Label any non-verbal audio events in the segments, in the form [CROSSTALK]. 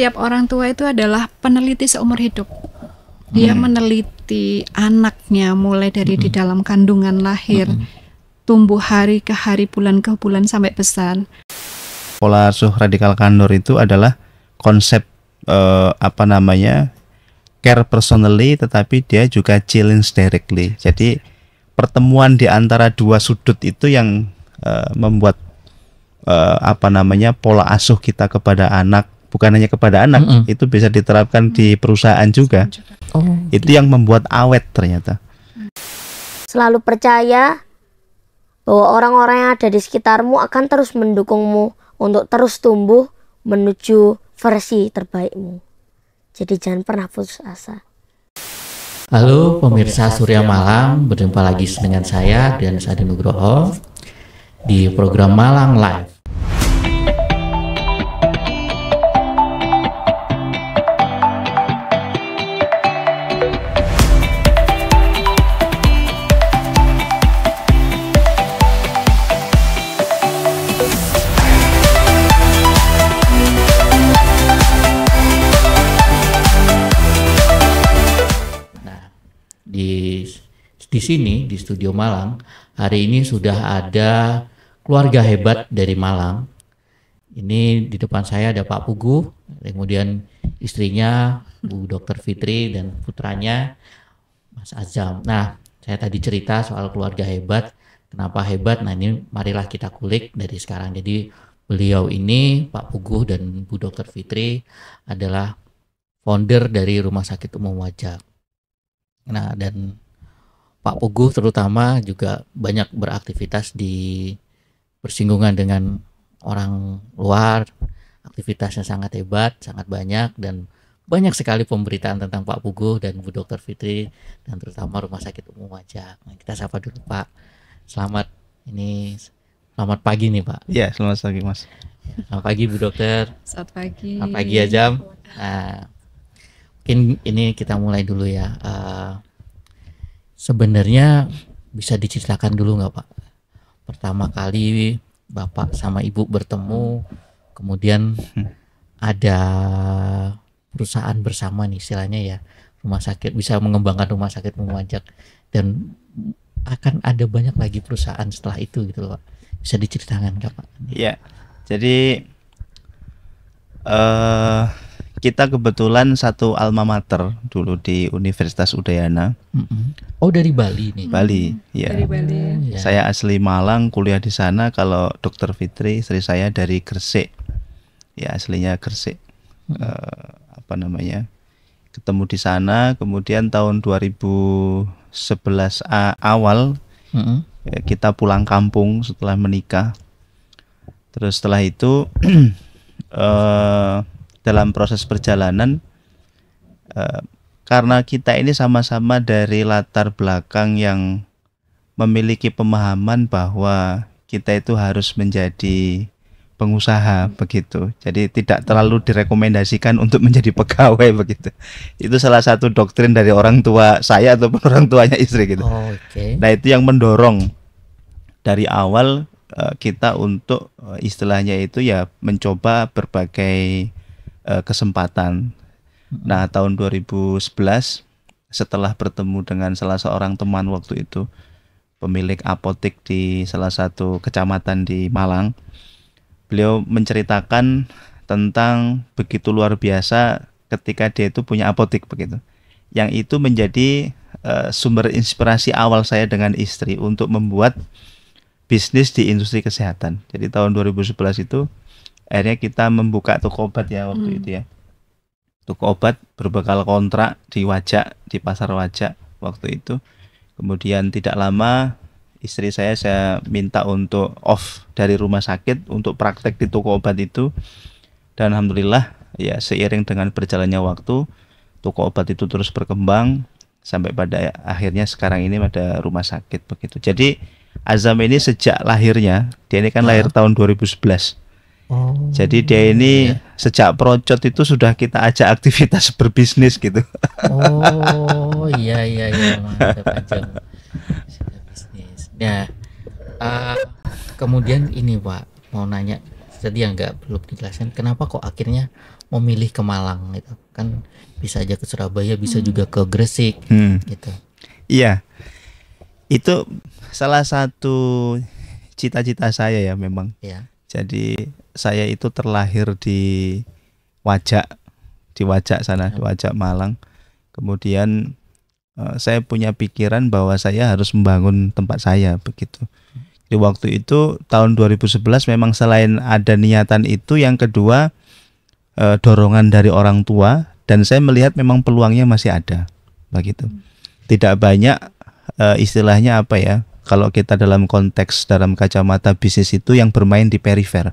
Setiap orang tua itu adalah peneliti seumur hidup. Dia hmm. meneliti anaknya mulai dari hmm. di dalam kandungan lahir, hmm. tumbuh hari ke hari, bulan ke bulan sampai besar. Pola asuh radikal kandor itu adalah konsep eh, apa namanya care personally, tetapi dia juga challenge directly. Jadi pertemuan di antara dua sudut itu yang eh, membuat eh, apa namanya pola asuh kita kepada anak bukan hanya kepada anak, mm -hmm. itu bisa diterapkan di perusahaan juga. Oh, itu gitu. yang membuat awet ternyata. Selalu percaya bahwa orang-orang yang ada di sekitarmu akan terus mendukungmu untuk terus tumbuh menuju versi terbaikmu. Jadi jangan pernah putus asa. Halo pemirsa Surya Malam, berjumpa lagi dengan saya dan Sadi Nugroho di program Malang Live. di di sini di studio Malang hari ini sudah ada keluarga hebat dari Malang. Ini di depan saya ada Pak Pugu, kemudian istrinya Bu Dokter Fitri dan putranya Mas Azam. Nah, saya tadi cerita soal keluarga hebat. Kenapa hebat? Nah, ini marilah kita kulik dari sekarang. Jadi beliau ini Pak Puguh dan Bu Dokter Fitri adalah founder dari Rumah Sakit Umum Wajak. Nah, dan Pak Puguh terutama juga banyak beraktivitas di bersinggungan dengan orang luar, aktivitasnya sangat hebat, sangat banyak dan banyak sekali pemberitaan tentang Pak Puguh dan Bu Dokter Fitri dan terutama Rumah Sakit Umum Wajah. Nah, kita sapa dulu Pak. Selamat ini selamat pagi nih Pak. Iya, selamat pagi Mas. Selamat pagi Bu Dokter. Selamat pagi. Selamat pagi ya Jam. Nah, mungkin ini kita mulai dulu ya. Uh, Sebenarnya bisa diceritakan dulu nggak Pak? Pertama kali Bapak sama Ibu bertemu, kemudian ada perusahaan bersama nih istilahnya ya, rumah sakit bisa mengembangkan rumah sakit memajak dan akan ada banyak lagi perusahaan setelah itu gitu loh Pak. Bisa diceritakan nggak Pak? Iya. Jadi uh kita kebetulan satu alma mater dulu di Universitas Udayana. Oh dari Bali nih. Bali, ya. Dari Bali. Iya. Saya asli Malang, kuliah di sana. Kalau Dokter Fitri, istri saya dari Gresik. Ya aslinya Gresik. Hmm. Uh, apa namanya? Ketemu di sana. Kemudian tahun 2011 awal hmm. kita pulang kampung setelah menikah. Terus setelah itu. uh, [CLEARS THROAT] dalam proses perjalanan eh, karena kita ini sama-sama dari latar belakang yang memiliki pemahaman bahwa kita itu harus menjadi pengusaha begitu. Jadi tidak terlalu direkomendasikan untuk menjadi pegawai [LAUGHS] begitu. Itu salah satu doktrin dari orang tua saya ataupun [LAUGHS] orang tuanya istri gitu. Oh, okay. Nah itu yang mendorong dari awal eh, kita untuk eh, istilahnya itu ya mencoba berbagai uh, kesempatan. Nah, tahun 2011 setelah bertemu dengan salah seorang teman waktu itu, pemilik apotek di salah satu kecamatan di Malang. Beliau menceritakan tentang begitu luar biasa ketika dia itu punya apotek begitu. Yang itu menjadi uh, sumber inspirasi awal saya dengan istri untuk membuat bisnis di industri kesehatan. Jadi tahun 2011 itu akhirnya kita membuka toko obat ya waktu hmm. itu ya toko obat berbekal kontrak di Wajak di pasar Wajak waktu itu kemudian tidak lama istri saya saya minta untuk off dari rumah sakit untuk praktek di toko obat itu dan alhamdulillah ya seiring dengan berjalannya waktu toko obat itu terus berkembang sampai pada akhirnya sekarang ini pada rumah sakit begitu jadi Azam ini sejak lahirnya dia ini kan lahir tahun 2011 Oh. Jadi dia ini ya. sejak procot itu sudah kita ajak aktivitas [LAUGHS] berbisnis gitu. Oh [LAUGHS] iya iya iya mantap bisnis. Nah uh, kemudian ini Pak mau nanya tadi yang nggak perlu dijelaskan kenapa kok akhirnya memilih ke Malang gitu kan bisa aja ke Surabaya bisa hmm. juga ke Gresik hmm. gitu. Iya itu salah satu cita-cita saya ya memang. Ya jadi saya itu terlahir di Wajak, di Wajak sana, di ya. Wajak Malang. Kemudian eh, saya punya pikiran bahwa saya harus membangun tempat saya begitu. Di waktu itu tahun 2011 memang selain ada niatan itu yang kedua eh, dorongan dari orang tua dan saya melihat memang peluangnya masih ada begitu. Hmm. Tidak banyak eh, istilahnya apa ya? kalau kita dalam konteks dalam kacamata bisnis itu yang bermain di perifer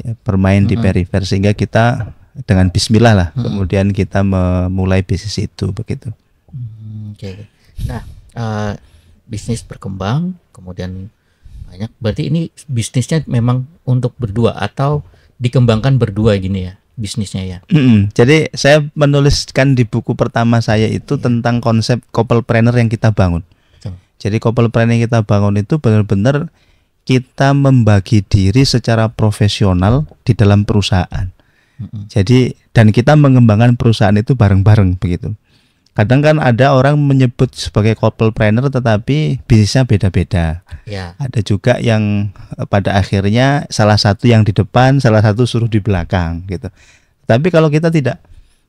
ya, bermain mm -hmm. di perifer sehingga kita dengan Bismillah lah mm -hmm. kemudian kita memulai bisnis itu begitu. Hmm, oke, okay. nah uh, bisnis berkembang kemudian banyak berarti ini bisnisnya memang untuk berdua atau dikembangkan berdua gini ya bisnisnya ya. Mm-hmm. Jadi saya menuliskan di buku pertama saya itu yeah. tentang konsep couple planner yang kita bangun. Jadi couple plan yang kita bangun itu benar-benar kita membagi diri secara profesional di dalam perusahaan. Jadi dan kita mengembangkan perusahaan itu bareng-bareng begitu. Kadang kan ada orang menyebut sebagai couple planner tetapi bisnisnya beda-beda. Ya. Ada juga yang eh, pada akhirnya salah satu yang di depan, salah satu suruh di belakang gitu. Tapi kalau kita tidak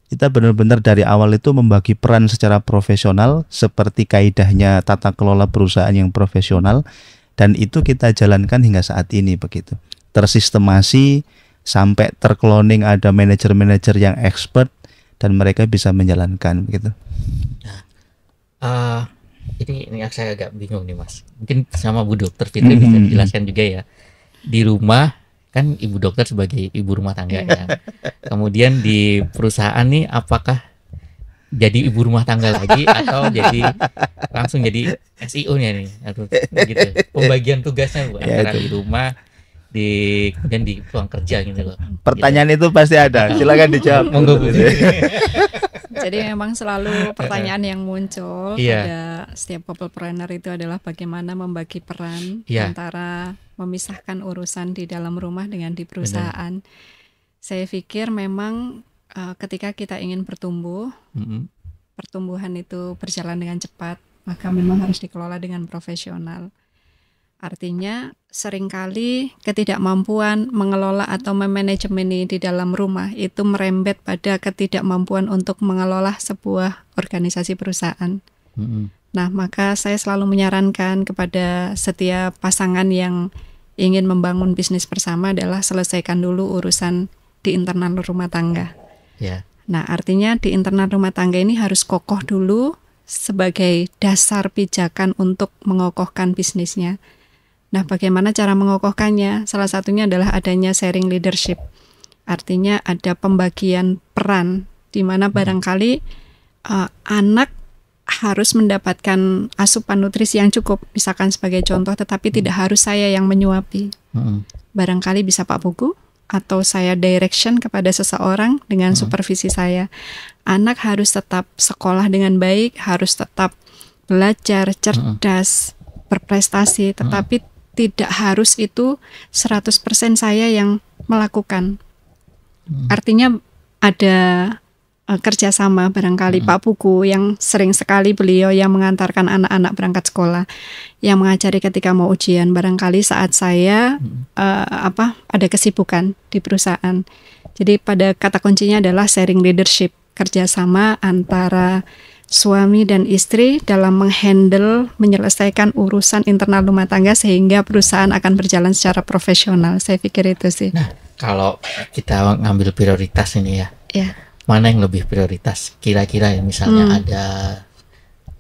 kita benar-benar dari awal itu membagi peran secara profesional seperti kaidahnya tata kelola perusahaan yang profesional dan itu kita jalankan hingga saat ini begitu tersistemasi sampai terkloning ada manajer-manajer yang expert dan mereka bisa menjalankan gitu. Nah, uh, ini ini saya agak bingung nih mas. Mungkin sama Bu Dokter Fitri mm -hmm. bisa dijelaskan juga ya. Di rumah kan ibu dokter sebagai ibu rumah tangga ya. Kemudian di perusahaan nih apakah jadi ibu rumah tangga lagi atau jadi langsung jadi SEO-nya nih atau gitu. Pembagian tugasnya Bu ya, antara di rumah di kemudian di ruang kerja gitu loh. Pertanyaan gitu. itu pasti ada. Iya. Silakan dijawab. Monggo Bu. Iya. Jadi memang selalu pertanyaan yang muncul iya. pada setiap couplepreneur itu adalah bagaimana membagi peran yeah. antara memisahkan urusan di dalam rumah dengan di perusahaan. Benar. Saya pikir memang uh, ketika kita ingin bertumbuh, mm -hmm. pertumbuhan itu berjalan dengan cepat, maka memang harus dikelola dengan profesional. Artinya seringkali ketidakmampuan mengelola atau memanajemeni di dalam rumah itu merembet pada ketidakmampuan untuk mengelola sebuah organisasi perusahaan. Mm -hmm. Nah, maka saya selalu menyarankan kepada setiap pasangan yang ingin membangun bisnis bersama adalah selesaikan dulu urusan di internal rumah tangga. Yeah. Nah, artinya di internal rumah tangga ini harus kokoh dulu sebagai dasar pijakan untuk mengokohkan bisnisnya. Nah, bagaimana cara mengokohkannya? Salah satunya adalah adanya sharing leadership. Artinya ada pembagian peran di mana hmm. barangkali uh, anak harus mendapatkan asupan nutrisi yang cukup, misalkan sebagai contoh, tetapi hmm. tidak harus saya yang menyuapi. Hmm. Barangkali bisa Pak Buku atau saya direction kepada seseorang dengan supervisi saya. Anak harus tetap sekolah dengan baik, harus tetap belajar cerdas, berprestasi, tetapi tidak harus itu 100% saya yang melakukan. Hmm. Artinya ada uh, kerjasama barangkali hmm. Pak Puku yang sering sekali beliau yang mengantarkan anak-anak berangkat sekolah, yang mengajari ketika mau ujian barangkali saat saya hmm. uh, apa ada kesibukan di perusahaan. Jadi pada kata kuncinya adalah sharing leadership kerjasama antara suami dan istri dalam menghandle menyelesaikan urusan internal rumah tangga sehingga perusahaan akan berjalan secara profesional. Saya pikir itu sih. Nah, kalau kita ngambil prioritas ini ya. Ya. Mana yang lebih prioritas? Kira-kira ya misalnya hmm. ada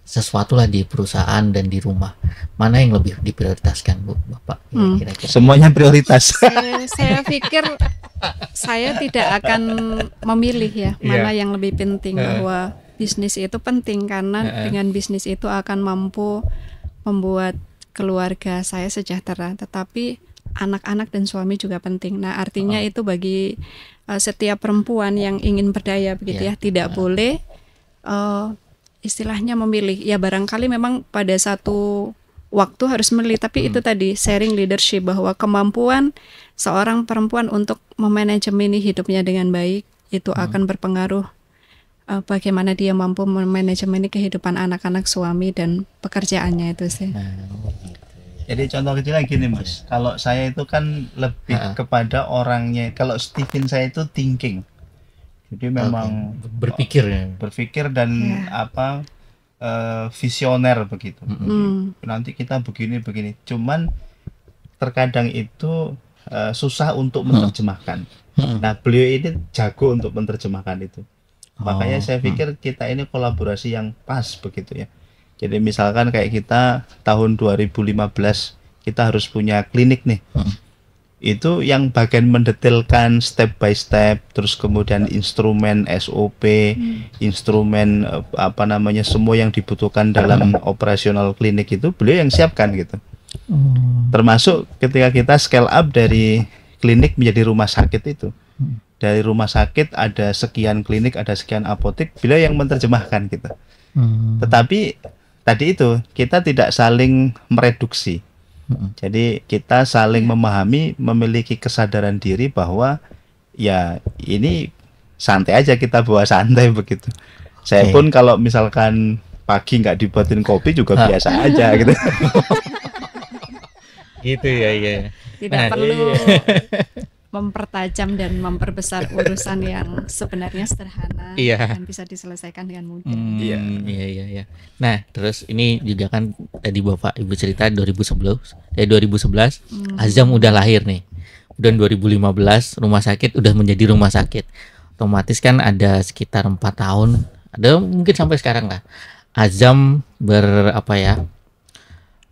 sesuatu lah di perusahaan dan di rumah mana yang lebih diprioritaskan bu bapak hmm. kira-kira hmm. semuanya prioritas [LAUGHS] saya, saya pikir saya tidak akan memilih ya iya. mana yeah. yang lebih penting eh. bahwa bisnis itu penting karena dengan bisnis itu akan mampu membuat keluarga saya sejahtera tetapi anak-anak dan suami juga penting. Nah, artinya oh. itu bagi uh, setiap perempuan yang ingin berdaya begitu yeah. ya, tidak uh. boleh uh, istilahnya memilih. Ya barangkali memang pada satu waktu harus memilih, tapi hmm. itu tadi sharing leadership bahwa kemampuan seorang perempuan untuk memanajemeni hidupnya dengan baik itu hmm. akan berpengaruh uh, bagaimana dia mampu memanajemen kehidupan anak-anak suami dan pekerjaannya itu sih. Nah, jadi contoh kecilnya gini mas, kalau saya itu kan lebih ha. Ah. kepada orangnya. Kalau Steven saya itu thinking, jadi memang berpikir ya, berpikir dan yeah. apa uh, visioner begitu. Mm Nanti kita begini begini. Cuman terkadang itu uh, susah untuk menerjemahkan. Nah beliau ini jago untuk menerjemahkan itu. Makanya oh. saya hmm. pikir kita ini kolaborasi yang pas begitu ya. Jadi misalkan kayak kita tahun 2015 kita harus punya klinik nih. Hmm. Itu yang bagian mendetailkan step by step, terus kemudian ya. instrumen SOP, hmm. instrumen eh, apa namanya semua yang dibutuhkan dalam hmm. operasional klinik itu beliau yang siapkan gitu. Hmm. Termasuk ketika kita scale up dari klinik menjadi rumah sakit itu dari rumah sakit ada sekian klinik, ada sekian apotek, bila yang menerjemahkan gitu. Hmm. Tetapi tadi itu kita tidak saling mereduksi. Hmm. Jadi kita saling memahami, memiliki kesadaran diri bahwa ya ini santai aja kita bawa santai [LAUGHS] begitu. Saya pun kalau misalkan pagi nggak dibuatin kopi juga biasa aja gitu. [LAUGHS] Itu ya, ya. Tidak nah, perlu. Iya mempertajam dan memperbesar urusan yang sebenarnya sederhana iya. dan bisa diselesaikan dengan mudah. Hmm, iya, iya, iya, iya. Nah, terus ini juga kan tadi Bapak Ibu cerita 2011, eh 2011 hmm. Azam udah lahir nih. Dan 2015 rumah sakit udah menjadi rumah sakit. Otomatis kan ada sekitar empat tahun, ada mungkin sampai sekarang lah. Azam ber apa ya?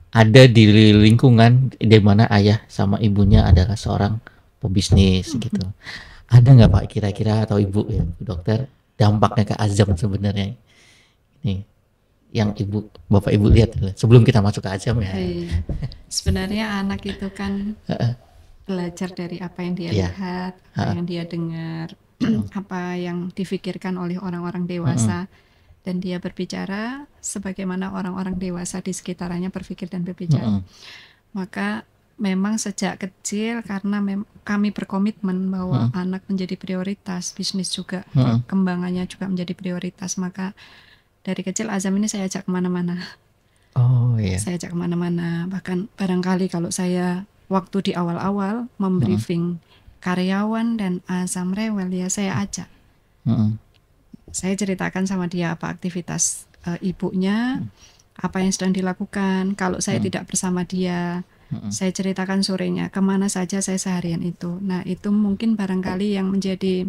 ada di lingkungan di mana ayah sama ibunya adalah seorang pebisnis gitu. Ada nggak Pak kira-kira atau Ibu ya, dokter dampaknya ke azam sebenarnya? ini yang ibu bapak ibu lihat ya, sebelum kita masuk ke azam ya. Iya. Sebenarnya anak itu kan belajar dari apa yang dia iya. lihat, apa yang dia dengar, [CLEARS THROAT] apa yang difikirkan oleh orang-orang dewasa dan dia berbicara sebagaimana orang-orang dewasa di sekitarnya berpikir dan berbicara. Maka memang sejak kecil karena mem kami berkomitmen bahwa -huh. Hmm. anak menjadi prioritas, bisnis juga -huh. Hmm. kembangannya juga menjadi prioritas, maka dari kecil Azam ini saya ajak kemana-mana. Oh iya. Saya ajak kemana-mana, bahkan barangkali kalau saya waktu di awal-awal membriefing -huh. Hmm. karyawan dan Azam rewel ya saya ajak. -huh. Saya ceritakan sama dia apa aktivitas uh, ibunya, apa yang sedang dilakukan. Kalau saya -huh. tidak bersama dia -hmm. Saya ceritakan sorenya kemana saja saya seharian itu. Nah itu mungkin barangkali yang menjadi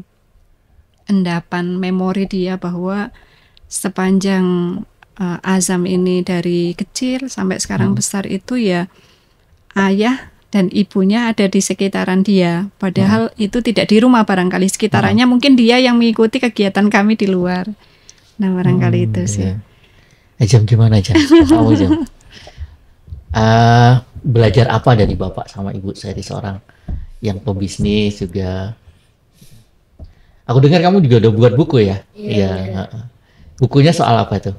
endapan memori dia bahwa sepanjang uh, Azam ini dari kecil sampai sekarang hmm. besar itu ya ayah dan ibunya ada di sekitaran dia. Padahal hmm. itu tidak di rumah barangkali sekitarannya hmm. mungkin dia yang mengikuti kegiatan kami di luar. Nah barangkali hmm, itu sih. Ya. Ajam eh, gimana aja? Kamu Ajam? Uh, [LAUGHS] eh, belajar apa dari bapak sama ibu saya di seorang yang pebisnis juga. Aku dengar kamu juga udah buat buku ya? Iya. Ya. Bukunya soal apa tuh?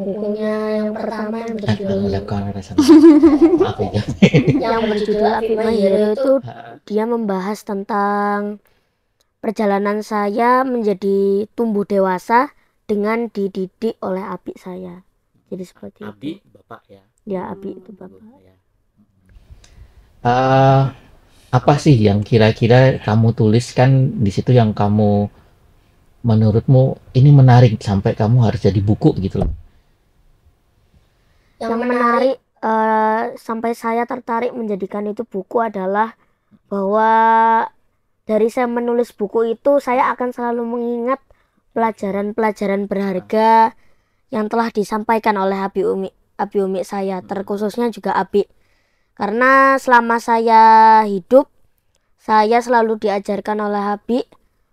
Bukunya yang pertama yang ah, berjudul apa [LAUGHS] ya. yang berjudul Api Mahiro itu dia membahas tentang perjalanan saya menjadi tumbuh dewasa dengan dididik oleh api saya. Jadi seperti Abi, itu. bapak ya. Ya, Abi itu bapak. Ya uh, apa sih yang kira-kira kamu tuliskan di situ yang kamu menurutmu ini menarik sampai kamu harus jadi buku gitu loh? Yang menarik uh, sampai saya tertarik menjadikan itu buku adalah bahwa dari saya menulis buku itu saya akan selalu mengingat pelajaran-pelajaran berharga yang telah disampaikan oleh Abi Umi, Abi Umi saya terkhususnya juga Abi. Karena selama saya hidup, saya selalu diajarkan oleh Habib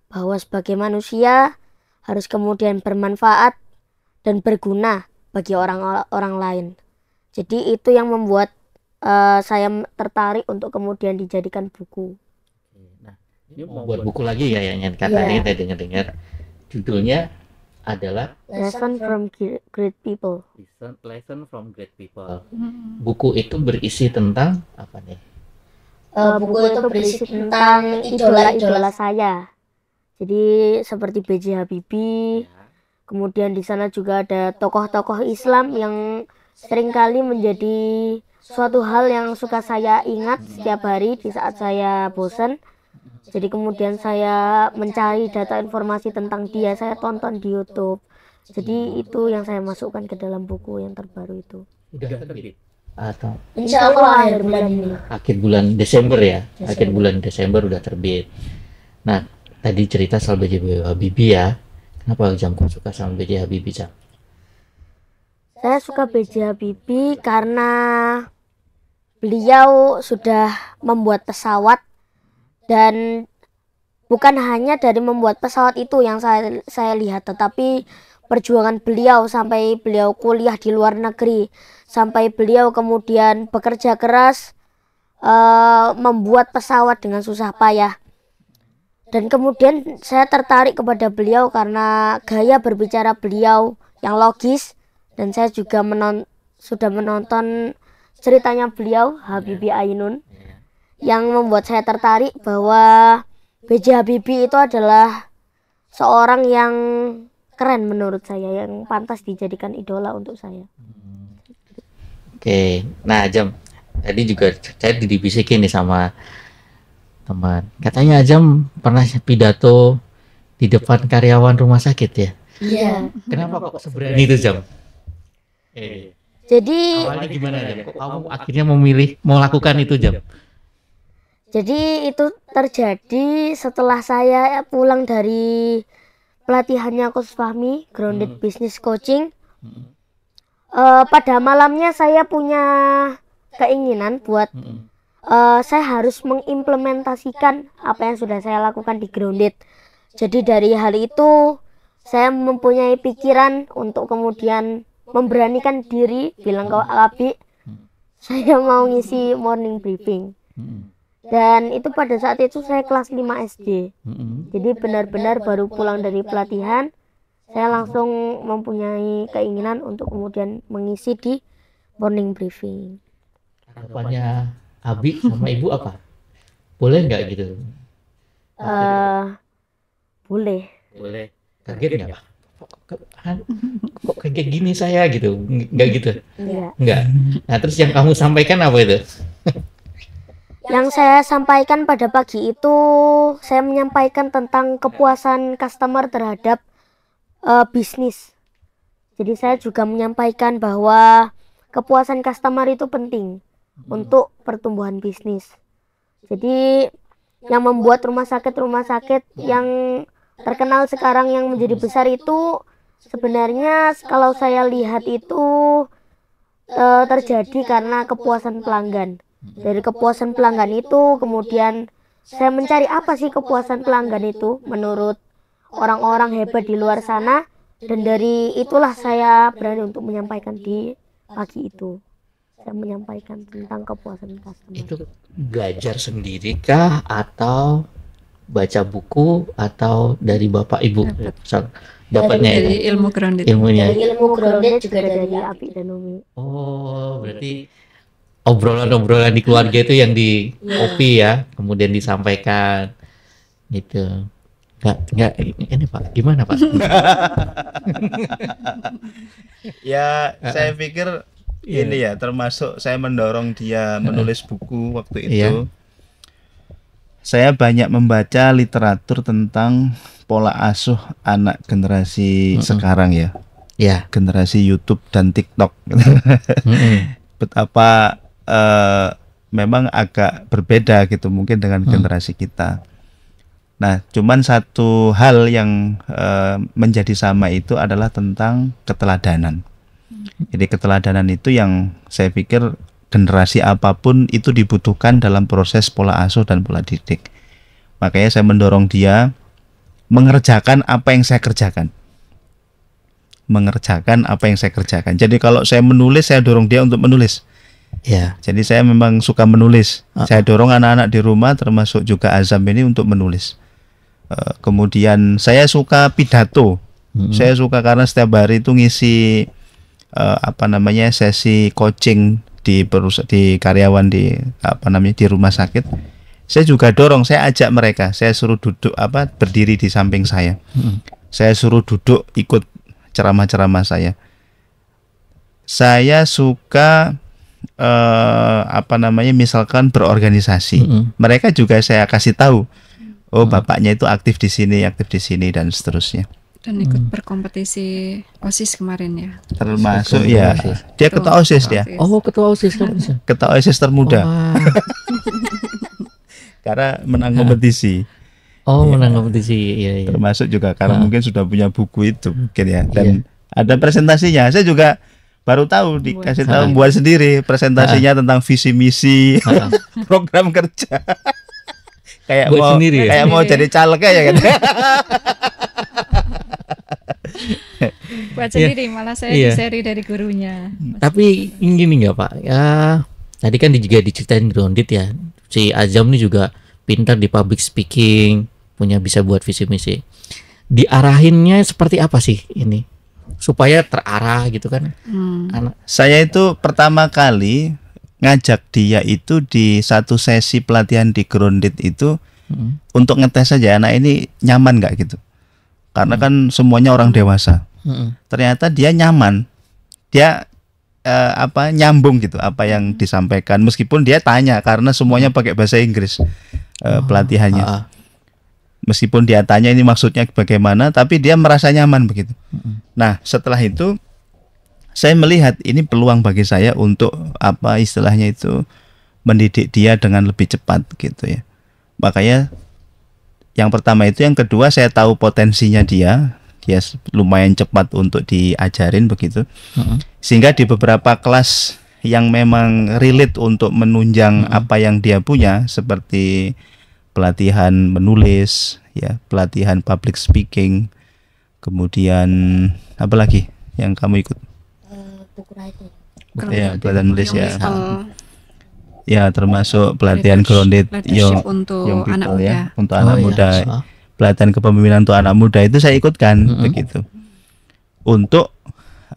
bahwa sebagai manusia harus kemudian bermanfaat dan berguna bagi orang-orang lain. Jadi itu yang membuat uh, saya tertarik untuk kemudian dijadikan buku. Nah, ini mau buat buku lagi kayaknya katanya yeah. tadi dengar-dengar judulnya adalah Lesson from Great People. Lesson, lesson from Great People. Hmm. Buku itu berisi tentang apa nih? Uh, buku, itu berisi tentang idola-idola saya. Jadi seperti B.J. Habibie. Ya. Kemudian di sana juga ada tokoh-tokoh Islam yang seringkali menjadi suatu hal yang suka saya ingat setiap hari di saat saya bosan jadi kemudian saya mencari data informasi tentang dia, saya tonton di YouTube. Jadi itu yang saya masukkan ke dalam buku yang terbaru itu. Udah terbit atau Insya Allah akhir bulan ini. Akhir bulan Desember ya, Desember. akhir bulan Desember udah terbit. Nah, tadi cerita soal BJ Habibie ya. Kenapa Jamku suka sama BJ Habibie, Jam? Saya suka BJ Habibie karena beliau sudah membuat pesawat dan bukan hanya dari membuat pesawat itu yang saya, saya lihat tetapi perjuangan beliau sampai beliau kuliah di luar negeri sampai beliau kemudian bekerja keras uh, membuat pesawat dengan susah payah dan kemudian saya tertarik kepada beliau karena gaya berbicara beliau yang logis dan saya juga menon sudah menonton ceritanya beliau Habibie Ainun yang membuat saya tertarik bahwa B.J. Habibie itu adalah seorang yang keren menurut saya yang pantas dijadikan idola untuk saya. Oke, nah Jam, tadi juga saya dibisikin nih sama teman. Katanya Jam pernah pidato di depan karyawan rumah sakit ya? Iya. Kenapa kok seberani itu Jam? Eh. Jadi. Awalnya gimana Jam? Kok kamu akhirnya memilih melakukan itu Jam? Jadi itu terjadi setelah saya pulang dari pelatihannya Coach Fahmi, Grounded hmm. Business Coaching. Hmm. Uh, pada malamnya saya punya keinginan buat hmm. uh, saya harus mengimplementasikan apa yang sudah saya lakukan di Grounded. Jadi dari hal itu saya mempunyai pikiran untuk kemudian memberanikan diri bilang ke Abi, hmm. saya mau ngisi morning briefing. Hmm dan itu pada saat itu saya kelas 5 SD mm -hmm. jadi benar-benar baru pulang dari pelatihan saya langsung mempunyai keinginan untuk kemudian mengisi di morning briefing harapannya Abi sama ibu apa boleh nggak gitu uh, boleh boleh kaget nggak pak kok, kayak gini saya gitu nggak gitu Enggak. Iya. nggak nah terus yang kamu sampaikan apa itu yang saya sampaikan pada pagi itu, saya menyampaikan tentang ya. kepuasan customer terhadap uh, bisnis. Jadi saya ya. juga menyampaikan bahwa kepuasan customer itu penting hmm. untuk pertumbuhan bisnis. Jadi yang membuat rumah sakit-rumah sakit ya. yang terkenal sekarang yang menjadi hmm. besar itu sebenarnya kalau saya lihat itu eh, terjadi karena kepuasan pelanggan. Dari kepuasan pelanggan itu, kemudian saya mencari apa sih kepuasan pelanggan itu menurut orang-orang hebat di luar sana dan dari itulah saya berani untuk menyampaikan di pagi itu. Saya menyampaikan tentang kepuasan customer. Itu belajar sendirikah atau baca buku atau dari bapak ibu dapat dapatnya dari, dari ya? ilmu grounded ilmunya dari ilmu grounded juga dari api dan Umi oh berarti obrolan-obrolan di keluarga itu yang di kopi iya. ya, kemudian disampaikan gitu. Enggak, enggak ini Pak, gimana Pak? [LAUGHS] ya, saya pikir yeah. ini ya termasuk saya mendorong dia menulis buku waktu itu. Yeah. Saya banyak membaca literatur tentang pola asuh anak generasi uh-uh. sekarang ya. Ya. Generasi YouTube dan TikTok. mm -hmm. [LAUGHS] Betapa uh, memang agak berbeda gitu mungkin dengan hmm. generasi kita. Nah, cuman satu hal yang uh, menjadi sama itu adalah tentang keteladanan. Hmm. Jadi keteladanan itu yang saya pikir generasi apapun itu dibutuhkan dalam proses pola asuh dan pola didik. Makanya saya mendorong dia mengerjakan apa yang saya kerjakan. Mengerjakan apa yang saya kerjakan. Jadi kalau saya menulis, saya dorong dia untuk menulis. Ya. Jadi saya memang suka menulis. Uh Saya dorong anak-anak di rumah termasuk juga Azam ini untuk menulis. Uh, kemudian saya suka pidato. Mm -hmm. Saya suka karena setiap hari itu ngisi uh, apa namanya sesi coaching di perus di karyawan di apa namanya di rumah sakit. Saya juga dorong, saya ajak mereka, saya suruh duduk apa berdiri di samping saya. Mm -hmm. Saya suruh duduk ikut ceramah-ceramah saya. Saya suka eh, apa namanya misalkan berorganisasi, mm -hmm. mereka juga saya kasih tahu, oh bapaknya itu aktif di sini, aktif di sini dan seterusnya. Dan ikut hmm. berkompetisi OSIS kemarin ya. Termasuk ya. Dia ketua, ketua OSIS dia. Oh, ketua OSIS Ketua OSIS termuda. Oh, [LAUGHS] karena menang kompetisi. Oh, ya. menang kompetisi. Iya, iya. Termasuk juga karena ha. Ah. mungkin sudah punya buku itu mungkin ya dan ya. ada presentasinya. Saya juga baru tahu dikasih tahu tahu buat sendiri presentasinya ha. tentang visi misi [LAUGHS] program kerja [LAUGHS] kayak buat mau sendiri, ya? kayak ya? mau jadi caleg aja kan [LAUGHS] buat sendiri ya. malah saya iya. seri dari gurunya tapi ini nggak pak ya tadi kan juga diceritain grounded ya si Azam ini juga pintar di public speaking punya bisa buat visi misi diarahinnya seperti apa sih ini supaya terarah gitu kan. Hmm. Saya itu pertama kali ngajak dia itu di satu sesi pelatihan di Grounded itu hmm. untuk ngetes saja anak ini nyaman nggak gitu. Karena hmm. kan semuanya orang dewasa. Hmm. Ternyata dia nyaman. Dia eh, apa nyambung gitu apa yang hmm. disampaikan meskipun dia tanya karena semuanya hmm. pakai bahasa Inggris eh, ah, pelatihannya. Uh, uh meskipun dia tanya ini maksudnya bagaimana tapi dia merasa nyaman begitu nah setelah itu saya melihat ini peluang bagi saya untuk apa istilahnya itu mendidik dia dengan lebih cepat gitu ya makanya yang pertama itu yang kedua saya tahu potensinya dia dia lumayan cepat untuk diajarin begitu sehingga di beberapa kelas yang memang relate untuk menunjang apa yang dia punya seperti pelatihan menulis, ya, pelatihan public speaking, kemudian apa lagi yang kamu ikut? Eh, ya, pelatihan menulis ya. ya, termasuk pelatihan grounded young, untuk young people, anak ya, muda. ya, untuk oh, anak iya. muda. Pelatihan kepemimpinan untuk anak muda itu saya ikutkan mm -hmm. begitu. Untuk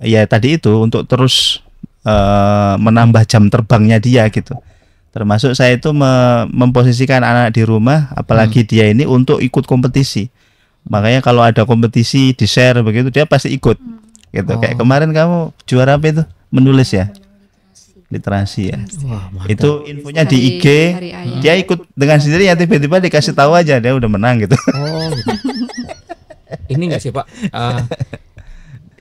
ya tadi itu untuk terus uh, menambah jam terbangnya dia gitu termasuk saya itu memposisikan anak di rumah apalagi hmm. dia ini untuk ikut kompetisi makanya kalau ada kompetisi di share begitu dia pasti ikut hmm. gitu oh. kayak kemarin kamu juara apa itu menulis ya literasi ya Wah, itu infonya di IG hari dia ikut dengan sendiri. ya tiba-tiba dikasih tahu aja dia udah menang gitu oh, gitu. ini enggak sih pak uh,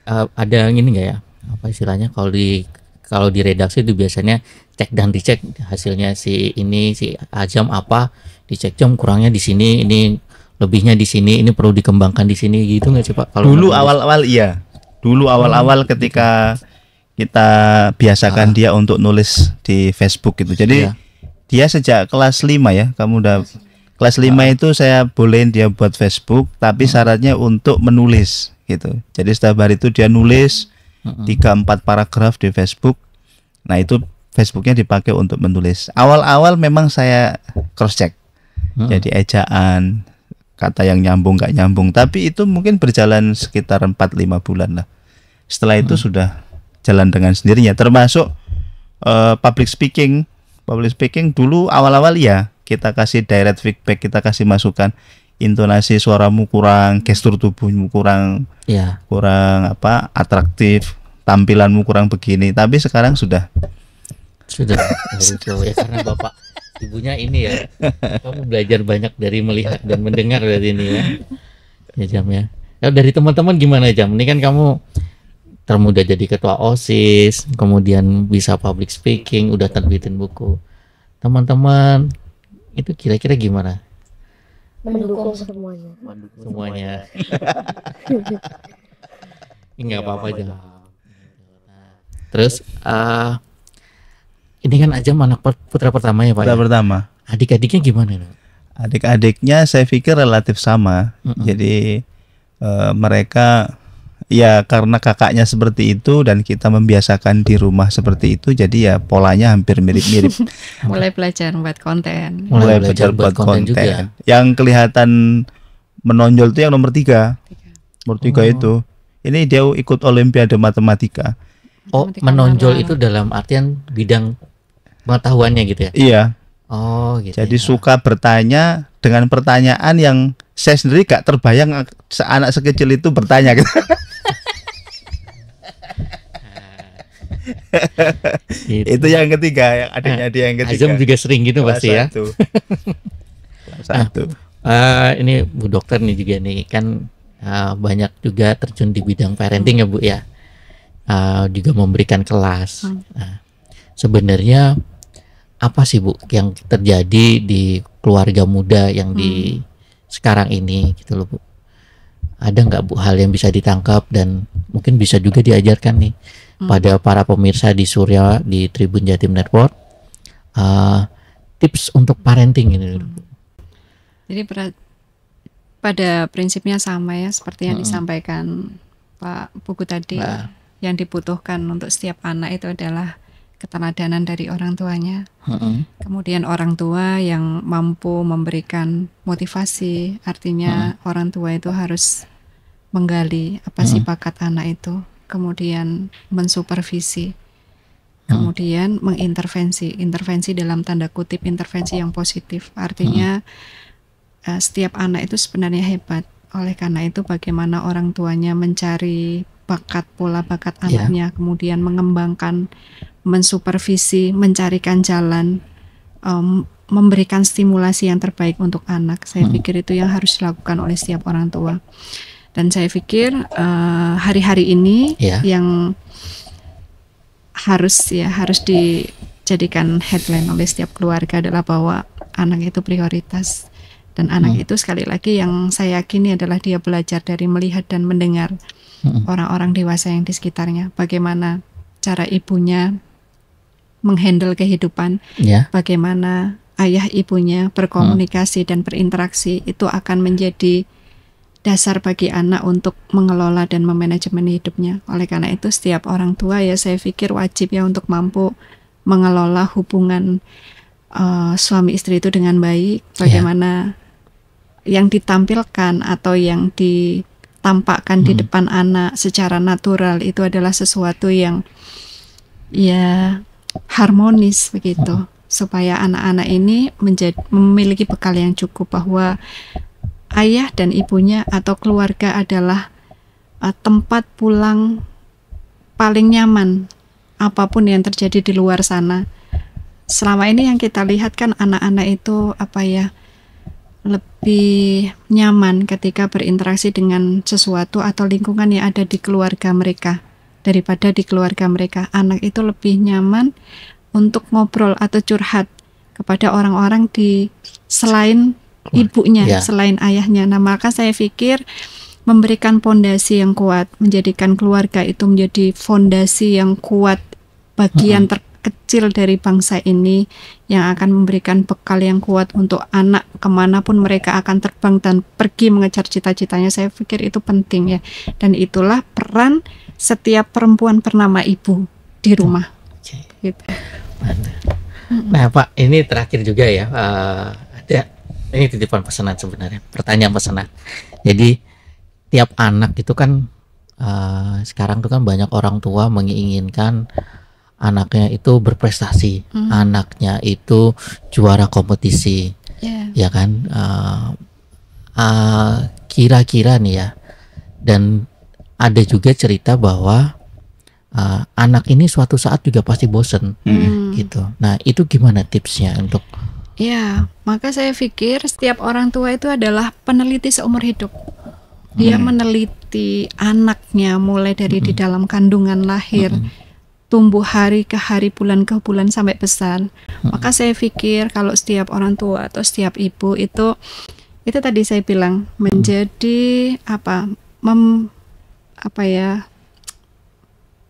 uh, ada yang ini enggak ya apa istilahnya kalau di kalau di redaksi itu biasanya cek dan dicek hasilnya si ini si ajam apa dicek jam kurangnya di sini ini lebihnya di sini ini perlu dikembangkan di sini gitu nggak sih pak kalau dulu awal-awal iya dulu awal-awal hmm. ketika gitu. kita biasakan ah. dia untuk nulis di Facebook gitu jadi iya. dia sejak kelas 5 ya kamu udah kelas 5 ah. itu saya boleh dia buat Facebook tapi hmm. syaratnya untuk menulis gitu jadi setiap hari itu dia nulis tiga uh para -uh. paragraf di Facebook. Nah itu Facebooknya dipakai untuk menulis. Awal-awal memang saya cross check, uh -uh. jadi ejaan kata yang nyambung nggak nyambung. Tapi itu mungkin berjalan sekitar empat lima bulan lah. Setelah itu -uh. itu sudah jalan dengan sendirinya. Termasuk uh, public speaking, public speaking dulu awal-awal ya kita kasih direct feedback, kita kasih masukan intonasi suaramu kurang, gestur tubuhmu kurang, ya. kurang apa atraktif, tampilanmu kurang begini. Tapi sekarang sudah sudah ya karena bapak ibunya ini ya kamu belajar banyak dari melihat dan mendengar dari ini ya ya jam ya, ya dari teman-teman gimana jam ini kan kamu termuda jadi ketua osis kemudian bisa public speaking udah terbitin buku teman-teman itu kira-kira gimana mendukung semuanya semuanya [LAUGHS] nggak iya, apa-apa aja terus uh, ini kan aja anak putra pertama ya pak putra ya? pertama adik-adiknya gimana adik-adiknya saya pikir relatif sama mm -hmm. jadi uh, mereka ya karena kakaknya seperti itu dan kita membiasakan di rumah seperti itu jadi ya polanya hampir mirip-mirip [LAUGHS] mulai belajar buat konten mulai, mulai belajar, belajar buat konten, konten. Juga. Ya? yang kelihatan menonjol itu yang nomor tiga, nomor tiga oh. itu ini dia ikut olimpiade matematika oh menonjol itu dalam artian bidang pengetahuannya gitu ya iya Oh, gitu. Jadi ya. suka bertanya dengan pertanyaan yang saya sendiri gak terbayang anak sekecil itu bertanya gitu. gitu. itu yang ketiga yang adiknya nah, dia yang ketiga Azam juga sering gitu Kelas pasti ya satu. Ah, satu uh, ini Bu dokter nih juga nih kan uh, banyak juga terjun di bidang parenting ya Bu ya uh, juga memberikan kelas Uh, sebenarnya apa sih Bu yang terjadi di keluarga muda yang di hmm. sekarang ini gitu loh Bu. Ada nggak Bu hal yang bisa ditangkap dan mungkin bisa juga diajarkan nih hmm. pada para pemirsa di Surya di Tribun Jatim Network uh, tips untuk parenting ini hmm. Bu. Jadi pada prinsipnya sama ya seperti yang hmm. disampaikan Pak Buku tadi. Nah. Yang dibutuhkan untuk setiap anak itu adalah keteladanan dari orang tuanya. Mm-hmm. Kemudian orang tua yang mampu memberikan motivasi, artinya mm-hmm. orang tua itu harus menggali apa mm-hmm. sih bakat anak itu, kemudian mensupervisi, kemudian mm-hmm. mengintervensi, intervensi dalam tanda kutip intervensi yang positif, artinya mm-hmm. uh, setiap anak itu sebenarnya hebat. Oleh karena itu, bagaimana orang tuanya mencari bakat pola bakat iya. anaknya yeah. kemudian mengembangkan mensupervisi, mencarikan jalan, um, memberikan stimulasi yang terbaik untuk anak. Saya hmm. pikir itu yang harus dilakukan oleh setiap orang tua. Dan saya pikir eh, hari-hari uh, ini yeah. yang harus ya harus dijadikan headline oleh setiap keluarga adalah bahwa anak itu prioritas dan anak hmm. itu sekali lagi yang saya yakini adalah dia belajar dari melihat dan mendengar hmm. orang-orang hmm. dewasa yang di sekitarnya. Bagaimana cara ibunya menghandle kehidupan, yeah. bagaimana ayah ibunya berkomunikasi hmm. dan berinteraksi itu akan menjadi dasar bagi anak untuk mengelola dan memanajemen hidupnya. Oleh karena itu setiap orang tua ya saya pikir wajib ya untuk mampu mengelola hubungan uh, suami istri itu dengan baik. Ya. Bagaimana yeah. yang ditampilkan atau yang ditampakkan hmm. di depan anak secara natural itu adalah sesuatu yang ya harmonis begitu supaya anak-anak ini menjadi memiliki bekal yang cukup bahwa ayah dan ibunya atau keluarga adalah uh, tempat pulang paling nyaman apapun yang terjadi di luar sana. Selama ini yang kita lihat kan anak-anak itu apa ya lebih nyaman ketika berinteraksi dengan sesuatu atau lingkungan yang ada di keluarga mereka daripada di keluarga mereka. Anak itu lebih nyaman untuk ngobrol atau curhat kepada orang-orang di selain ibunya, yeah. selain ayahnya. Nah, maka saya pikir memberikan fondasi yang kuat, menjadikan keluarga itu menjadi fondasi yang kuat bagian ter kecil dari bangsa ini yang akan memberikan bekal yang kuat untuk anak kemanapun mereka akan terbang dan pergi mengejar cita-citanya. Saya pikir itu penting ya. Dan itulah peran setiap perempuan bernama ibu di rumah. Okay. Gitu. Nah Pak, ini terakhir juga ya. Uh, ada ini titipan pesanan sebenarnya, pertanyaan pesanan. Jadi tiap anak itu kan uh, sekarang tuh kan banyak orang tua menginginkan anaknya itu berprestasi, mm. anaknya itu juara kompetisi, yeah. ya kan? Uh, uh, kira-kira nih ya, dan ada juga cerita bahwa uh, anak ini suatu saat juga pasti bosen, mm. gitu. Nah itu gimana tipsnya untuk? Ya, maka saya pikir setiap orang tua itu adalah peneliti seumur hidup. Dia hmm. meneliti anaknya mulai dari hmm. di dalam kandungan lahir. Hmm tumbuh hari ke hari, bulan ke bulan sampai besar. Hmm. Maka saya pikir kalau setiap orang tua atau setiap ibu itu itu tadi saya bilang hmm. menjadi apa mem apa ya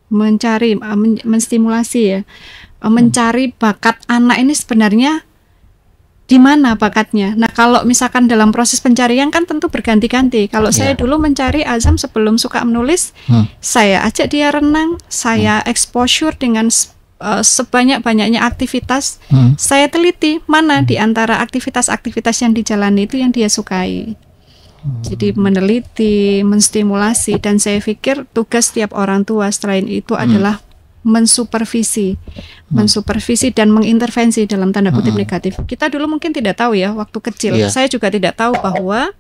mencari menstimulasi ya hmm. mencari bakat anak ini sebenarnya di mana bakatnya. Nah, kalau misalkan dalam proses pencarian kan tentu berganti-ganti. Kalau yeah. saya dulu mencari Azam sebelum suka menulis, hmm. saya ajak dia renang, saya hmm. exposure dengan uh, sebanyak-banyaknya aktivitas. Hmm. Saya teliti mana hmm. di antara aktivitas-aktivitas yang dijalani itu yang dia sukai. Hmm. Jadi meneliti, menstimulasi dan saya pikir tugas setiap orang tua selain itu hmm. adalah mensupervisi, hmm. mensupervisi dan mengintervensi dalam tanda kutip hmm. negatif. Kita dulu mungkin tidak tahu ya waktu kecil. Yeah. Saya juga tidak tahu bahwa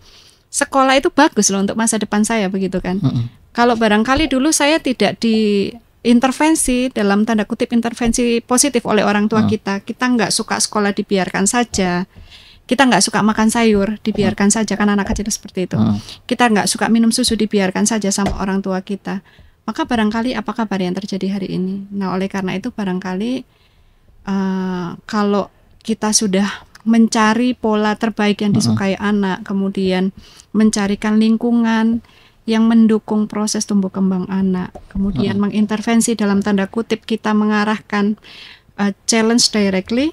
sekolah itu bagus loh untuk masa depan saya begitu kan. Hmm. Kalau barangkali dulu saya tidak diintervensi dalam tanda kutip intervensi positif oleh orang tua hmm. kita kita nggak suka sekolah dibiarkan saja kita nggak suka makan sayur dibiarkan hmm. saja kan anak kecil seperti itu hmm. kita nggak suka minum susu dibiarkan saja sama orang tua kita maka barangkali apa kabar yang terjadi hari ini. Nah, oleh karena itu barangkali uh, kalau kita sudah mencari pola terbaik yang disukai uh -huh. anak, kemudian mencarikan lingkungan yang mendukung proses tumbuh kembang anak, kemudian uh -huh. mengintervensi dalam tanda kutip kita mengarahkan uh, challenge directly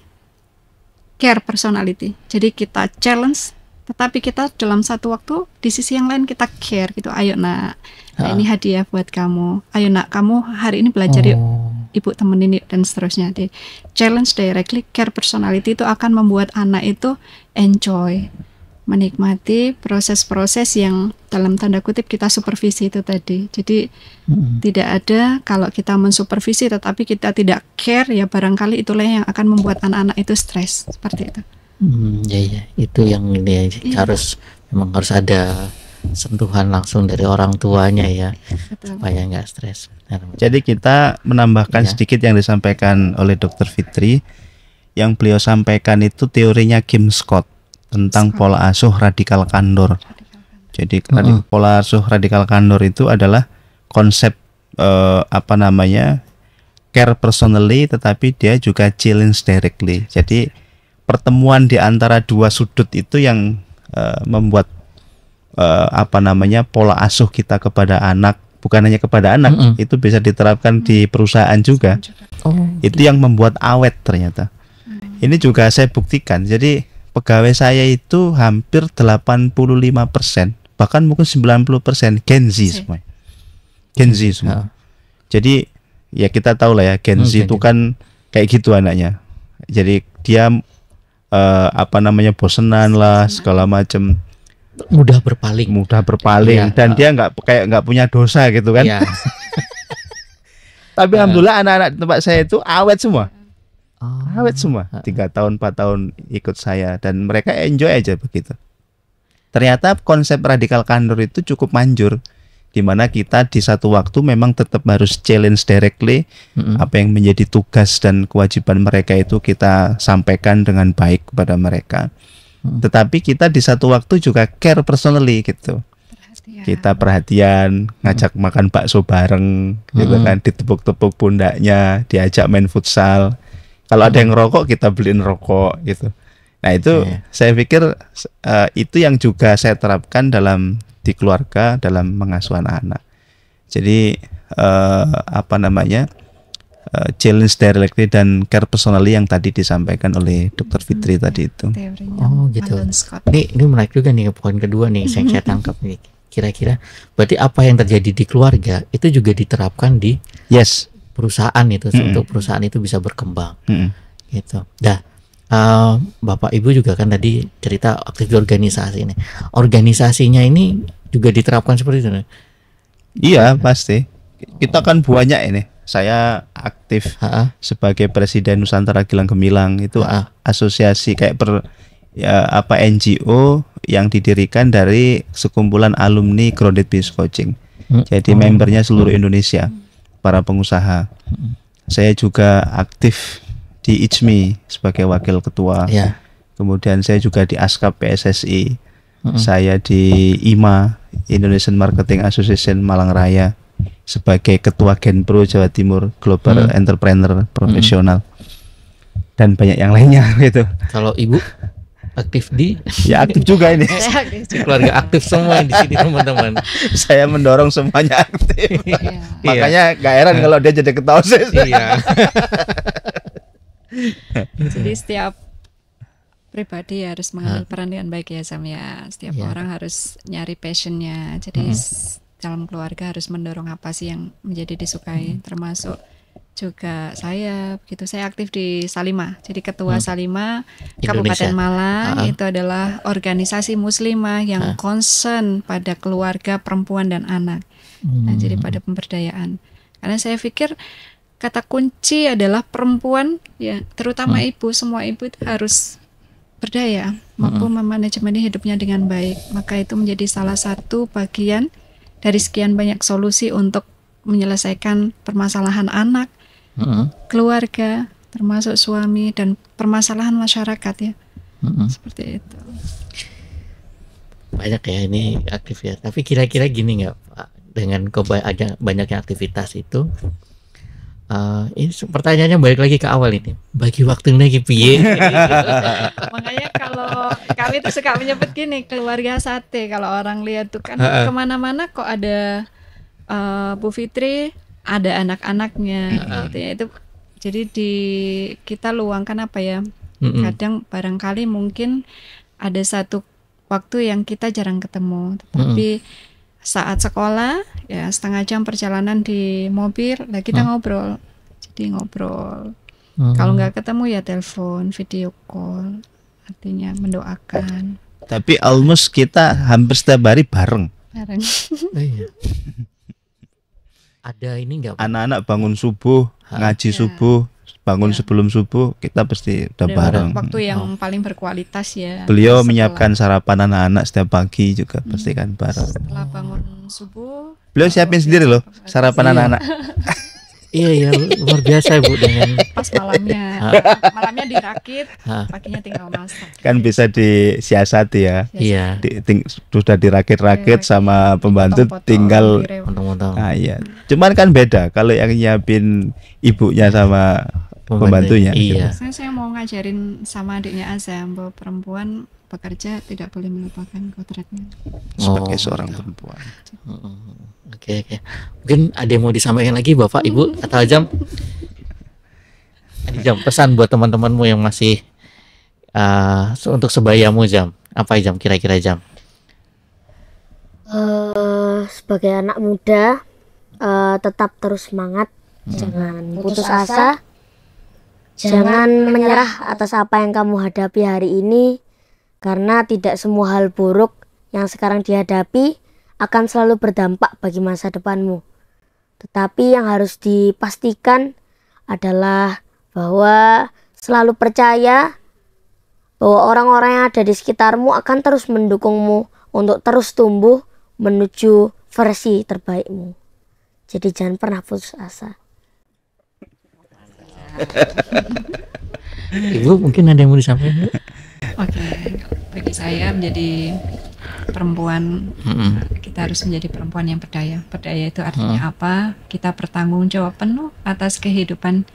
care personality. Jadi kita challenge tetapi kita dalam satu waktu di sisi yang lain kita care gitu. Ayo nak, nah, ini ah. hadiah buat kamu. Ayo nak, kamu hari ini belajar oh. yuk. Ibu temenin yuk dan seterusnya. di challenge directly care personality itu akan membuat anak itu enjoy menikmati proses-proses yang dalam tanda kutip kita supervisi itu tadi. Jadi hmm tidak ada kalau kita mensupervisi tetapi kita tidak care ya barangkali itulah yang akan membuat anak-anak itu stres seperti itu. Hmm, ya ya, itu yang ini ya, iya. harus memang harus ada sentuhan langsung dari orang tuanya ya Betul. supaya nggak stres. Jadi kita menambahkan ya. sedikit yang disampaikan oleh Dokter Fitri yang beliau sampaikan itu teorinya Kim Scott tentang Scott. pola asuh radikal kandor. Jadi uh -uh. pola asuh radikal kandor itu adalah konsep eh, apa namanya care personally tetapi dia juga challenge directly. Jadi pertemuan di antara dua sudut itu yang uh, membuat uh, apa namanya pola asuh kita kepada anak bukan hanya kepada anak mm -hmm. itu bisa diterapkan di perusahaan juga. Oh, itu iya. yang membuat awet ternyata. Mm Ini juga saya buktikan. Jadi pegawai saya itu hampir 85% bahkan mungkin 90% Gen Z semua. Gen Z hmm. semua. Ya. Jadi ya kita tahu lah ya Gen hmm, Z okay, itu kan kayak gitu anaknya. Jadi dia uh, apa namanya bosenan lah segala macam mudah berpaling mudah berpaling ya, dan uh, dia nggak kayak nggak punya dosa gitu kan ya. [LAUGHS] tapi uh, alhamdulillah anak-anak tempat saya itu awet semua uh, awet semua tiga tahun empat tahun ikut saya dan mereka enjoy aja begitu ternyata konsep radikal kandur itu cukup manjur dimana kita di satu waktu memang tetap harus challenge directly mm-hmm. apa yang menjadi tugas dan kewajiban mereka itu kita sampaikan dengan baik kepada mereka. Mm-hmm. Tetapi kita di satu waktu juga care personally gitu. Perhatian. Kita perhatian, ngajak mm-hmm. makan bakso bareng, gitu mm-hmm. kan, ditepuk-tepuk pundaknya, diajak main futsal. Kalau mm-hmm. ada yang rokok kita beliin rokok gitu. Nah itu yeah. saya pikir uh, itu yang juga saya terapkan dalam di keluarga dalam mengasuh anak-anak. Jadi eh, apa namanya eh, challenge directly dan care personally yang tadi disampaikan oleh Dokter hmm. Fitri hmm, tadi itu. Oh gitu. Ini ini menarik juga nih poin kedua nih yang saya [LAUGHS] tangkap nih. Kira-kira berarti apa yang terjadi di keluarga itu juga diterapkan di yes perusahaan itu mm -hmm. untuk perusahaan itu bisa berkembang. Mm -hmm. Gitu. Nah Eh, Bapak Ibu juga kan tadi cerita aktif di organisasi ini. Organisasinya ini juga diterapkan seperti itu. Iya, pasti. Kita kan banyak ini. Saya aktif Ha-ha. sebagai presiden Nusantara Gilang Gemilang itu Ha-ha. asosiasi kayak per ya, apa NGO yang didirikan dari sekumpulan alumni Credit Business Coaching. Hmm. Jadi oh. membernya seluruh Indonesia, para pengusaha. Hmm. Saya juga aktif di ICMI sebagai wakil ketua. Ya. Kemudian saya juga di ASKAP PSSI. Mm -hmm. Saya di IMA Indonesian Marketing Association Malang Raya sebagai ketua Genpro Jawa Timur Global mm -hmm. Entrepreneur Profesional. Mm -hmm. Dan banyak yang lainnya [LAUGHS] gitu. Kalau Ibu aktif di ya aktif juga ini [LAUGHS] keluarga aktif semua di sini teman-teman saya mendorong semuanya aktif iya. makanya gak heran iya. kalau dia jadi ketua osis iya [LAUGHS] [LAUGHS] Jadi setiap pribadi harus mengambil peran dengan baik ya Sam ya. Setiap ya. orang harus nyari passionnya. Jadi hmm. dalam keluarga harus mendorong apa sih yang menjadi disukai, hmm. termasuk juga saya begitu saya aktif di Salima jadi ketua hmm. Salima Indonesia. Kabupaten Malang uh -huh. itu adalah organisasi muslimah yang uh. concern pada keluarga perempuan dan anak hmm. nah jadi hmm. pada pemberdayaan karena saya pikir kata kunci adalah perempuan ya terutama hmm. ibu semua ibu harus berdaya mampu hmm. memanajemen hidupnya dengan baik maka itu menjadi salah satu bagian dari sekian banyak solusi untuk menyelesaikan permasalahan anak hmm. keluarga termasuk suami dan permasalahan masyarakat ya hmm. seperti itu banyak ya ini aktif ya tapi kira-kira gini nggak dengan kau banyaknya aktivitas itu uh, ini pertanyaannya balik lagi ke awal ini bagi waktu lagi piye [LAUGHS] iya. makanya [LAUGHS] kalau kami tuh suka menyebut gini keluarga sate kalau orang lihat tuh kan kemana-mana kok ada uh, Bu Fitri ada anak-anaknya uh, itu jadi di kita luangkan apa ya kadang barangkali mungkin ada satu waktu yang kita jarang ketemu tapi saat sekolah ya setengah jam perjalanan di mobil lah kita hmm. ngobrol jadi ngobrol hmm. kalau nggak ketemu ya telepon video call artinya mendoakan tapi almost kita hampir setiap hari bareng bareng [LAUGHS] eh, iya. ada ini nggak anak-anak bangun subuh ha? ngaji ya. subuh bangun ya. sebelum subuh kita pasti udah bareng waktu yang oh. paling berkualitas ya beliau setelah. menyiapkan sarapan anak-anak setiap pagi juga hmm. pasti kan bareng setelah bangun subuh beliau siapin sendiri loh sarapan iya. anak-anak [LAUGHS] iya iya luar biasa ibu dengan [LAUGHS] pas malamnya malamnya dirakit paginya tinggal masak kan bisa disiasati ya iya di, ting, sudah dirakit-rakit iya, sama iya. pembantu potong, tinggal potong, potong. nah, iya cuman kan beda kalau yang nyiapin ibunya sama pembantunya. Iya. Saya, saya mau ngajarin sama adiknya Azam bahwa perempuan bekerja tidak boleh melupakan kodratnya sebagai oh, seorang betul. Gitu. perempuan. Oke oke. Okay, Mungkin ada yang mau disampaikan lagi Bapak Ibu atau Jam? Jam pesan buat teman-temanmu yang masih uh, untuk sebayamu Jam. Apa Jam kira-kira Jam? Uh, eh, sebagai anak muda uh, tetap terus semangat, hmm. jangan putus, putus asa. asa Jangan menyerah atas apa yang kamu hadapi hari ini, karena tidak semua hal buruk yang sekarang dihadapi akan selalu berdampak bagi masa depanmu. Tetapi yang harus dipastikan adalah bahwa selalu percaya bahwa orang-orang yang ada di sekitarmu akan terus mendukungmu untuk terus tumbuh menuju versi terbaikmu. Jadi jangan pernah putus asa. [LAUGHS] Ibu mungkin ada yang mau disampaikan? Oke, okay. bagi saya menjadi perempuan mm-hmm. kita harus menjadi perempuan yang berdaya. Berdaya itu artinya mm. apa? Kita bertanggung jawab penuh atas kehidupan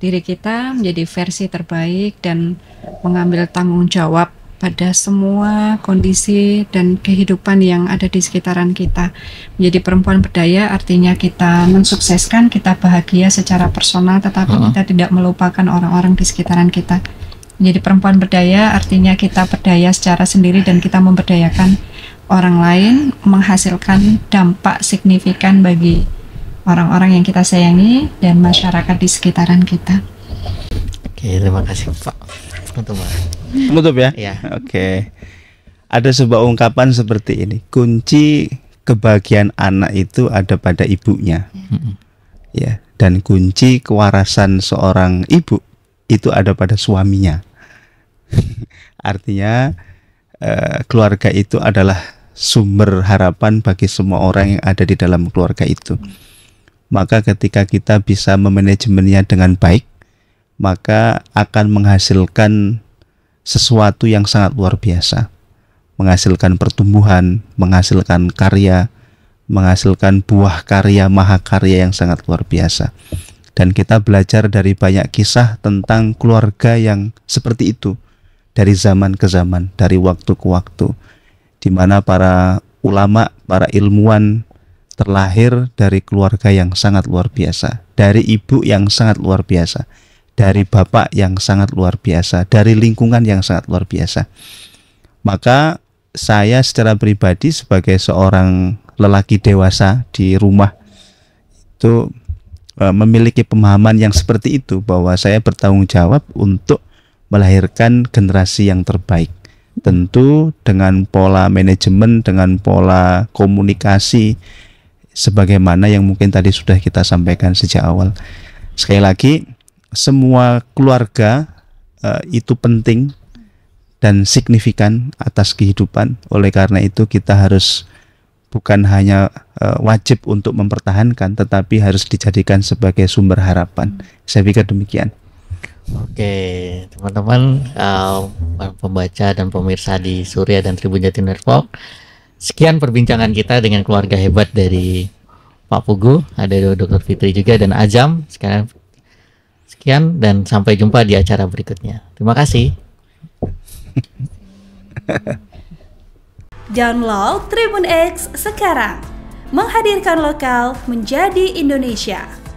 diri kita menjadi versi terbaik dan mengambil tanggung jawab pada semua kondisi dan kehidupan yang ada di sekitaran kita. Menjadi perempuan berdaya artinya kita mensukseskan, kita bahagia secara personal tetapi uh-huh. kita tidak melupakan orang-orang di sekitaran kita. Menjadi perempuan berdaya artinya kita berdaya secara sendiri dan kita memberdayakan orang lain menghasilkan dampak signifikan bagi orang-orang yang kita sayangi dan masyarakat di sekitaran kita. Oke, terima kasih Pak. Untuk penutup ya ya. oke okay. ada sebuah ungkapan seperti ini kunci kebahagiaan anak itu ada pada ibunya Ya. ya dan kunci kewarasan seorang ibu itu ada pada suaminya [LAUGHS] artinya eh, keluarga itu adalah sumber harapan bagi semua orang yang ada di dalam keluarga itu maka ketika kita bisa memanajemennya dengan baik maka akan menghasilkan sesuatu yang sangat luar biasa. Menghasilkan pertumbuhan, menghasilkan karya, menghasilkan buah karya, maha karya yang sangat luar biasa. Dan kita belajar dari banyak kisah tentang keluarga yang seperti itu. Dari zaman ke zaman, dari waktu ke waktu. Di mana para ulama, para ilmuwan terlahir dari keluarga yang sangat luar biasa. Dari ibu yang sangat luar biasa dari bapak yang sangat luar biasa, dari lingkungan yang sangat luar biasa. Maka saya secara pribadi sebagai seorang lelaki dewasa di rumah itu e, memiliki pemahaman yang seperti itu bahwa saya bertanggung jawab untuk melahirkan generasi yang terbaik. Tentu dengan pola manajemen, dengan pola komunikasi sebagaimana yang mungkin tadi sudah kita sampaikan sejak awal. Sekali lagi, semua keluarga uh, itu penting dan signifikan atas kehidupan. Oleh karena itu kita harus bukan hanya uh, wajib untuk mempertahankan tetapi harus dijadikan sebagai sumber harapan. Saya pikir demikian. Oke, teman-teman uh, pembaca dan pemirsa di Surya dan Tribun Jatim Network. Sekian perbincangan kita dengan keluarga hebat dari Pak Pugu, ada Dr. Fitri juga dan Ajam. Sekarang Sekian dan sampai jumpa di acara berikutnya. Terima kasih. [LAUGHS] Download Tribun X sekarang. Menghadirkan lokal menjadi Indonesia.